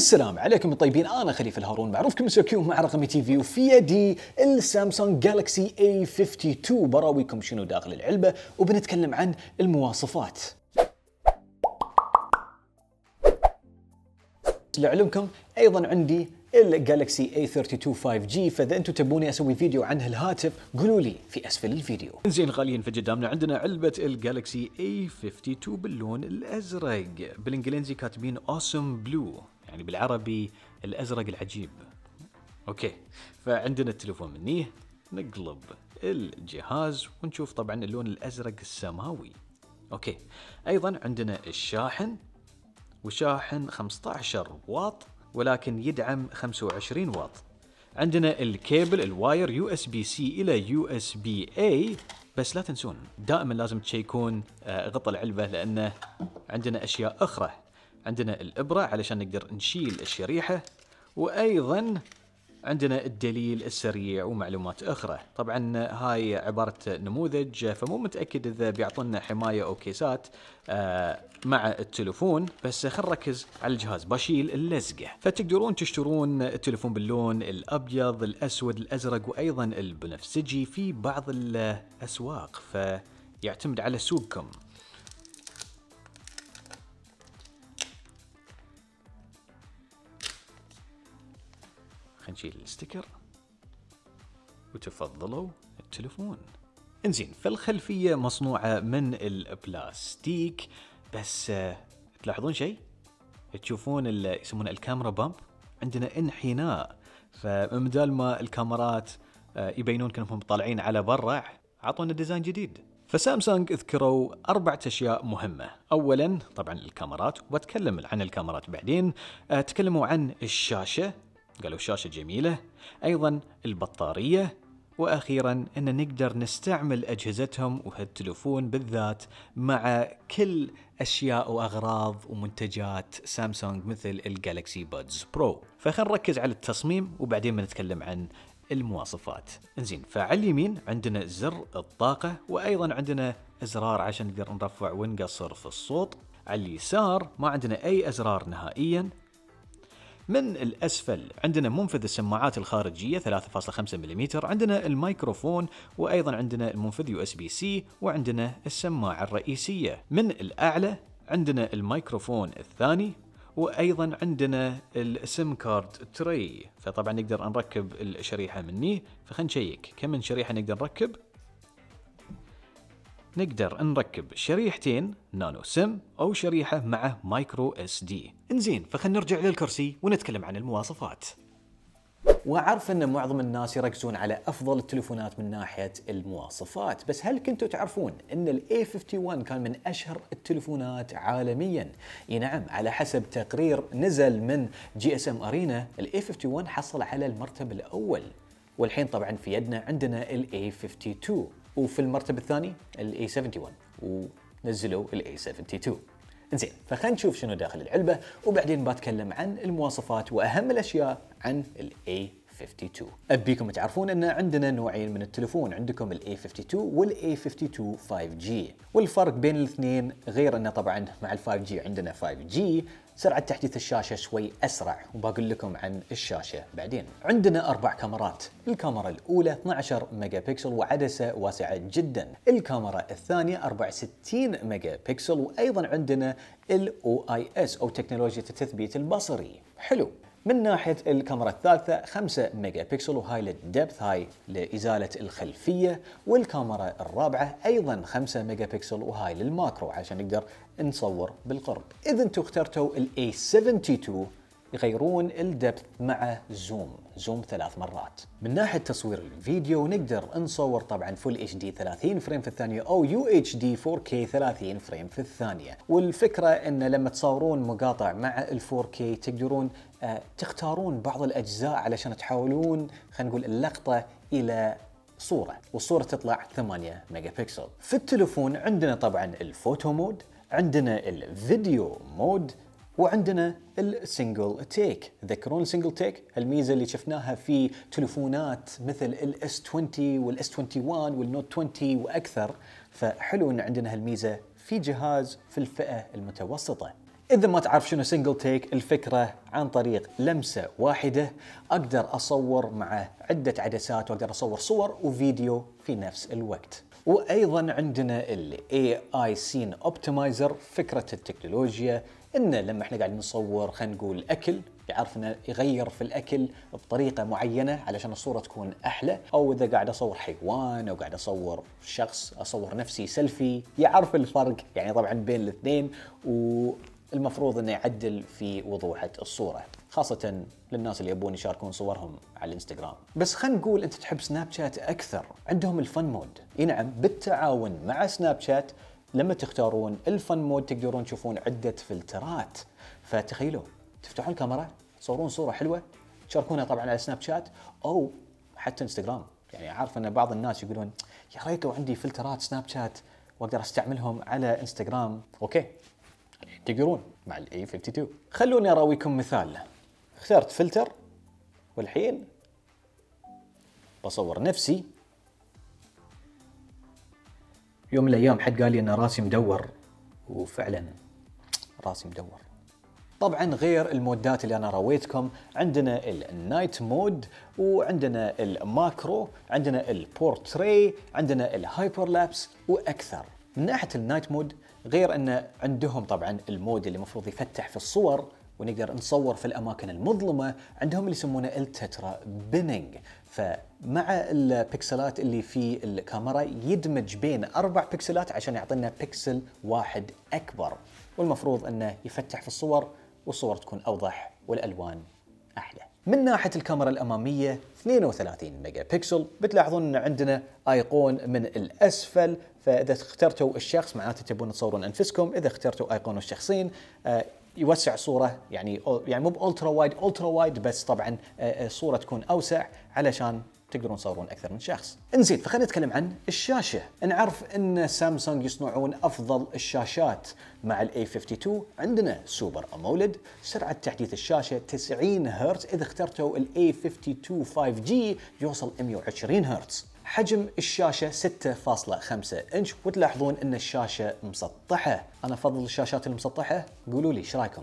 السلام عليكم الطيبين انا خليفه الهارون معروفكم مساكيون مع رقمي تي في وفي يدي السامسونج جالكسي اي 52 براويكم شنو داخل العلبه وبنتكلم عن المواصفات لعلمكم ايضا عندي الجالكسي A32 5G فاذا انتم تبوني اسوي فيديو عن هالهاتف قولوا لي في اسفل الفيديو. زين غاليا فقدامنا عندنا علبه الجالكسي A52 باللون الازرق بالانجليزي كاتبين اوسم awesome بلو يعني بالعربي الازرق العجيب اوكي فعندنا التليفون منيه نقلب الجهاز ونشوف طبعا اللون الازرق السماوي اوكي ايضا عندنا الشاحن وشاحن 15 واط ولكن يدعم 25 واط عندنا الكيبل الواير يو اس بي سي الى يو اس بي اي بس لا تنسون دائما لازم تشيكون آه، غطاء العلبه لانه عندنا اشياء اخرى عندنا الإبرة علشان نقدر نشيل الشريحة وأيضا عندنا الدليل السريع ومعلومات أخرى طبعا هاي عبارة نموذج فمو متأكد إذا بيعطونا حماية أو كيسات آه، مع التلفون بس خل نركز على الجهاز بشيل اللزقة فتقدرون تشترون التلفون باللون الأبيض الأسود الأزرق وأيضا البنفسجي في بعض الأسواق فيعتمد على سوقكم نشيل الستيكر وتفضلوا التلفون انزين فالخلفية مصنوعة من البلاستيك بس تلاحظون شيء تشوفون اللي يسمونه الكاميرا بامب عندنا انحناء فمدال ما الكاميرات آه، يبينون كأنهم طالعين على برا عطونا ديزاين جديد فسامسونج اذكروا أربعة أشياء مهمة أولا طبعا الكاميرات وبتكلم عن الكاميرات بعدين آه، تكلموا عن الشاشة قالوا الشاشة جميلة أيضا البطارية واخيرا ان نقدر نستعمل اجهزتهم وهالتلفون بالذات مع كل اشياء واغراض ومنتجات سامسونج مثل الجالكسي بادز برو فخل نركز على التصميم وبعدين بنتكلم عن المواصفات انزين فعلى اليمين عندنا زر الطاقة وأيضا عندنا أزرار عشان نقدر نرفع ونقصر في الصوت على اليسار ما عندنا أي أزرار نهائيا من الأسفل عندنا منفذ السماعات الخارجية 3.5 ملم عندنا الميكروفون وأيضا عندنا المنفذ يو اس بي سي وعندنا السماعة الرئيسية من الأعلى عندنا الميكروفون الثاني وايضا عندنا السيم كارد تري فطبعا نقدر نركب الشريحه مني فخلنا نشيك كم من شريحه نقدر نركب نقدر نركب شريحتين نانو سم أو شريحة مع مايكرو اس دي انزين فخلنا نرجع للكرسي ونتكلم عن المواصفات وأعرف أن معظم الناس يركزون على أفضل التلفونات من ناحية المواصفات بس هل كنتوا تعرفون أن ال A51 كان من أشهر التلفونات عالميا اي نعم على حسب تقرير نزل من جي اس ام ارينا ال A51 حصل على المرتب الأول والحين طبعا في يدنا عندنا ال A52 وفي المرتب الثاني a 71 ونزلوا a 72 انزين فخلينا نشوف شنو داخل العلبه وبعدين بتكلم عن المواصفات واهم الاشياء عن الـ A72 A52 أبيكم تعرفون أن عندنا نوعين من التلفون عندكم الـ A52 والـ A52 5G والفرق بين الاثنين غير أنه طبعا مع ال 5G عندنا 5G سرعة تحديث الشاشة شوي أسرع وبقول لكم عن الشاشة بعدين عندنا أربع كاميرات الكاميرا الأولى 12 ميجا بكسل وعدسة واسعة جدا الكاميرا الثانية 64 ميجا بكسل وأيضا عندنا الـ OIS أو تكنولوجيا التثبيت البصري حلو من ناحية الكاميرا الثالثة 5 ميجا بكسل وهاي للدبث هاي لإزالة الخلفية والكاميرا الرابعة أيضا 5 ميجا بكسل وهاي للماكرو عشان نقدر نصور بالقرب إذا انتو اخترتوا A72 يغيرون الدبث مع زوم زوم ثلاث مرات من ناحيه تصوير الفيديو نقدر نصور طبعا فول اتش دي 30 فريم في الثانيه او يو اتش دي 4 كي 30 فريم في الثانيه والفكره ان لما تصورون مقاطع مع ال 4 كي تقدرون آه، تختارون بعض الاجزاء علشان تحولون خلينا نقول اللقطه الى صوره والصوره تطلع 8 ميجا بكسل في التلفون عندنا طبعا الفوتو مود عندنا الفيديو مود وعندنا السنجل تيك تذكرون السنجل تيك الميزه اللي شفناها في تلفونات مثل الاس 20 والاس 21 والنوت 20 واكثر فحلو ان عندنا هالميزه في جهاز في الفئه المتوسطه إذا ما تعرف شنو سنجل تيك الفكرة عن طريق لمسة واحدة أقدر أصور مع عدة عدسات وأقدر أصور صور وفيديو في نفس الوقت وأيضا عندنا الاي اي سين اوبتمايزر فكرة التكنولوجيا انه لما احنا قاعدين نصور خلينا نقول اكل يعرف انه يغير في الاكل بطريقه معينه علشان الصوره تكون احلى او اذا قاعد اصور حيوان او قاعد اصور شخص اصور نفسي سيلفي يعرف الفرق يعني طبعا بين الاثنين والمفروض انه يعدل في وضوحه الصوره خاصة للناس اللي يبون يشاركون صورهم على الانستغرام بس خلينا نقول انت تحب سناب شات اكثر عندهم الفن مود اي نعم بالتعاون مع سناب شات لما تختارون الفن مود تقدرون تشوفون عده فلترات فتخيلوا تفتحون الكاميرا تصورون صوره حلوه تشاركونها طبعا على سناب شات او حتى انستغرام يعني عارف ان بعض الناس يقولون يا ريت لو عندي فلترات سناب شات واقدر استعملهم على انستغرام اوكي تقدرون مع الاي 52 خلوني اراويكم مثال اخترت فلتر والحين بصور نفسي يوم من الايام حد قال لي ان راسي مدور وفعلا راسي مدور طبعا غير المودات اللي انا رويتكم عندنا النايت مود وعندنا الماكرو عندنا البورتري عندنا الهايبر لابس واكثر من ناحيه النايت مود غير ان عندهم طبعا المود اللي المفروض يفتح في الصور ونقدر نصور في الاماكن المظلمه عندهم اللي يسمونه التترا بيننج فمع البكسلات اللي في الكاميرا يدمج بين اربع بكسلات عشان يعطينا بكسل واحد اكبر والمفروض انه يفتح في الصور والصور تكون اوضح والالوان احلى من ناحيه الكاميرا الاماميه 32 ميجا بكسل بتلاحظون ان عندنا ايقون من الاسفل فاذا اخترتوا الشخص معناته تبون تصورون انفسكم اذا اخترتوا ايقون الشخصين آه، يوسع صوره يعني يعني مو بالترا وايد الترا وايد بس طبعا الصوره آه، آه، تكون اوسع علشان تقدرون تصورون اكثر من شخص. انزين فخلينا نتكلم عن الشاشه، نعرف ان سامسونج يصنعون افضل الشاشات مع الاي 52 عندنا سوبر امولد، سرعه تحديث الشاشه 90 هرتز، اذا اخترتوا الاي 52 5G يوصل 120 هرتز. حجم الشاشه 6.5 انش وتلاحظون ان الشاشه مسطحه انا افضل الشاشات المسطحه قولوا لي ايش رايكم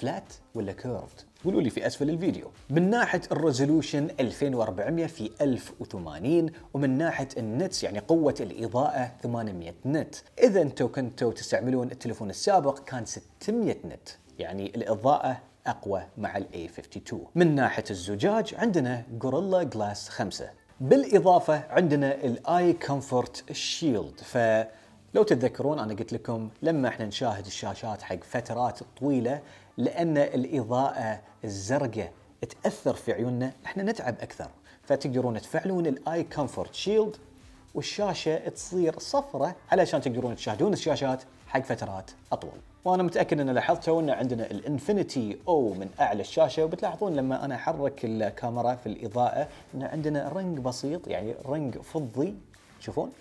فلات ولا كيرفد قولوا لي في اسفل الفيديو من ناحيه الريزولوشن 2400 في 1080 ومن ناحيه النتس يعني قوه الاضاءه 800 نت اذا انتم كنتوا تستعملون التليفون السابق كان 600 نت يعني الاضاءه اقوى مع الاي 52 من ناحيه الزجاج عندنا غوريلا جلاس 5 بالاضافه عندنا الاي كومفورت شيلد فلو تتذكرون انا قلت لكم لما احنا نشاهد الشاشات حق فترات طويله لان الاضاءه الزرقاء تاثر في عيوننا احنا نتعب اكثر فتقدرون تفعلون الاي كومفورت شيلد والشاشه تصير صفرة علشان تقدرون تشاهدون الشاشات حق فترات اطول وانا متاكد ان لاحظتوا ان عندنا الانفينيتي او من اعلى الشاشه وبتلاحظون لما انا احرك الكاميرا في الاضاءه ان عندنا رنج بسيط يعني رنج فضي تشوفون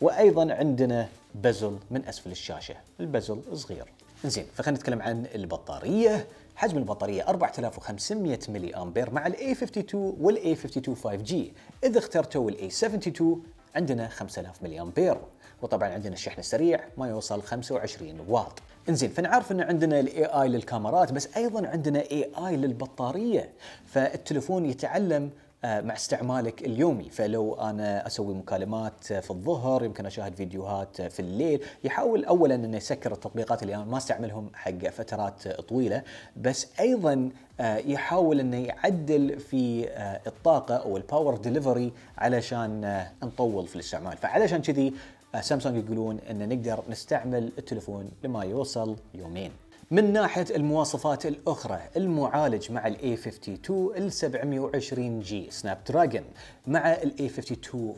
وايضا عندنا بزل من اسفل الشاشه البزل صغير زين فخلينا نتكلم عن البطاريه حجم البطارية 4500 ملي أمبير مع ال 52 وال 52 5 جي إذا اخترتوا ال 72 عندنا 5000 ملي امبير وطبعا عندنا الشحن السريع ما يوصل 25 واط انزين فنعرف ان عندنا الاي اي للكاميرات بس ايضا عندنا اي اي للبطاريه فالتلفون يتعلم آه، مع استعمالك اليومي فلو انا اسوي مكالمات في الظهر يمكن اشاهد فيديوهات في الليل يحاول اولا انه يسكر التطبيقات اللي انا ما استعملهم حق فترات طويله بس ايضا آه، يحاول انه يعدل في آه، الطاقه او الباور ديليفري علشان نطول في الاستعمال فعلشان كذي آه، سامسونج يقولون ان نقدر نستعمل التلفون لما يوصل يومين من ناحية المواصفات الأخرى المعالج مع الاي 52 ال 720 جي سناب دراجون مع الاي 52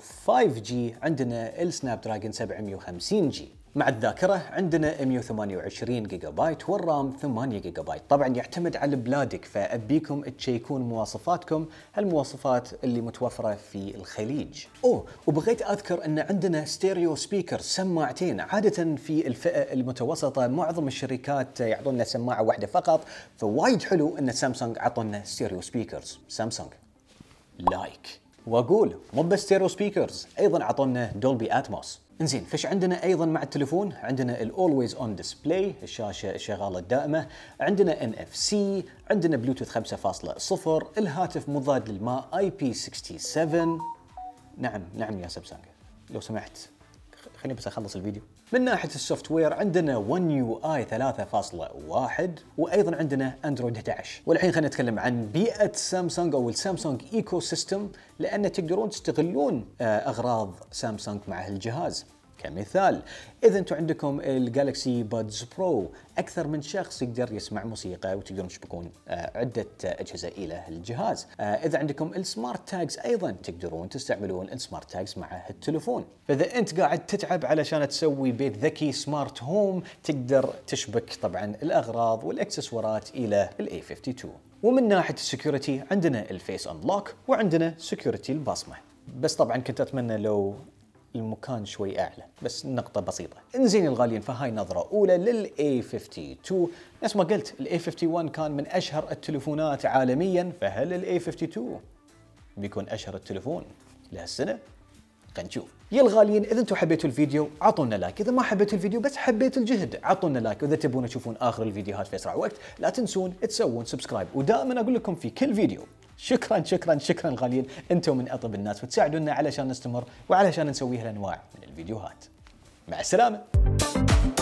5 جي عندنا السناب دراجون 750 جي مع الذاكرة عندنا 128 جيجا بايت والرام 8 جيجا بايت طبعا يعتمد على بلادك فأبيكم تشيكون مواصفاتكم هالمواصفات اللي متوفرة في الخليج أوه وبغيت أذكر أن عندنا ستيريو سبيكر سماعتين عادة في الفئة المتوسطة معظم الشركات يعطونا سماعة واحدة فقط فوايد حلو أن سامسونج عطونا ستيريو سبيكرز سامسونج لايك like. واقول مو بس ستيريو سبيكرز ايضا عطونا دولبي اتموس انزين فش عندنا ايضا مع التليفون عندنا الاولويز اون ديسبلاي الشاشه الشغاله الدائمه عندنا ان اف سي عندنا بلوتوث 5.0 الهاتف مضاد للماء اي بي 67 نعم نعم يا سبسانجا لو سمحت خليني بس اخلص الفيديو من ناحيه السوفت وير عندنا 1 يو اي 3.1 وايضا عندنا اندرويد 11 والحين خلينا نتكلم عن بيئه سامسونج او السامسونج ايكو سيستم لان تقدرون تستغلون آه، اغراض سامسونج مع هالجهاز كمثال اذا انتم عندكم الجالكسي بادز برو اكثر من شخص يقدر يسمع موسيقى وتقدرون تشبكون آه، عده اجهزه الى الجهاز آه، اذا عندكم السمارت تاجز ايضا تقدرون تستعملون السمارت تاجز مع التلفون فاذا انت قاعد تتعب علشان تسوي بيت ذكي سمارت هوم تقدر تشبك طبعا الاغراض والاكسسوارات الى الاي 52 ومن ناحيه السكيورتي عندنا الفيس انلوك وعندنا سكيورتي البصمه بس طبعا كنت اتمنى لو المكان شوي اعلى بس نقطة بسيطة. انزين الغاليين فهاي نظرة اولى a 52 نفس ما قلت a 51 كان من اشهر التلفونات عالميا فهل a 52 بيكون اشهر التلفون لهالسنة؟ خلينا نشوف. يا الغاليين اذا انتم حبيتوا الفيديو عطونا لايك، اذا ما حبيتوا الفيديو بس حبيتوا الجهد عطونا لايك، واذا تبون تشوفون اخر الفيديوهات في اسرع وقت لا تنسون تسوون سبسكرايب، ودائما اقول لكم في كل فيديو شكرا شكرا شكرا غاليين انتم من اطيب الناس وتساعدونا علشان نستمر وعلشان نسوي هالانواع من الفيديوهات مع السلامه